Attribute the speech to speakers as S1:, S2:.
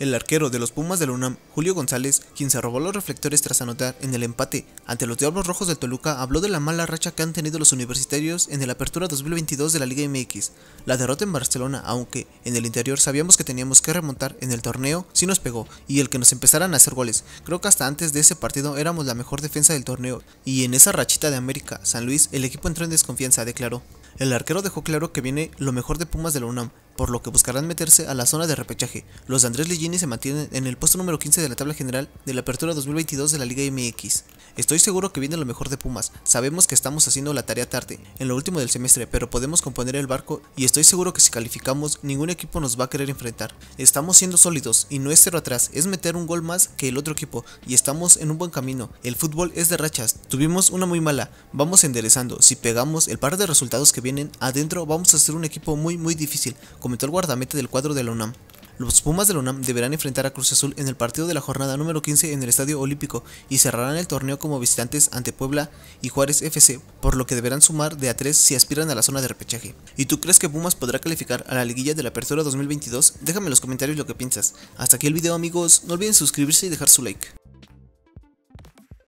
S1: El arquero de los Pumas de la UNAM, Julio González, quien se robó los reflectores tras anotar en el empate ante los Diablos Rojos del Toluca, habló de la mala racha que han tenido los universitarios en el Apertura 2022 de la Liga MX. La derrota en Barcelona, aunque en el interior sabíamos que teníamos que remontar en el torneo, sí nos pegó y el que nos empezaran a hacer goles. Creo que hasta antes de ese partido éramos la mejor defensa del torneo y en esa rachita de América, San Luis, el equipo entró en desconfianza, declaró. El arquero dejó claro que viene lo mejor de Pumas de la UNAM por lo que buscarán meterse a la zona de repechaje. Los de Andrés Ligini se mantienen en el puesto número 15 de la tabla general de la apertura 2022 de la Liga MX. Estoy seguro que viene lo mejor de Pumas, sabemos que estamos haciendo la tarea tarde, en lo último del semestre, pero podemos componer el barco y estoy seguro que si calificamos, ningún equipo nos va a querer enfrentar. Estamos siendo sólidos y no es cero atrás, es meter un gol más que el otro equipo y estamos en un buen camino. El fútbol es de rachas, tuvimos una muy mala, vamos enderezando, si pegamos el par de resultados que vienen adentro vamos a ser un equipo muy muy difícil, comentó el guardameta del cuadro de la UNAM. Los Pumas de la UNAM deberán enfrentar a Cruz Azul en el partido de la jornada número 15 en el Estadio Olímpico y cerrarán el torneo como visitantes ante Puebla y Juárez FC, por lo que deberán sumar de a 3 si aspiran a la zona de repechaje. ¿Y tú crees que Pumas podrá calificar a la liguilla de la apertura 2022? Déjame en los comentarios lo que piensas. Hasta aquí el video amigos, no olviden suscribirse y dejar su like.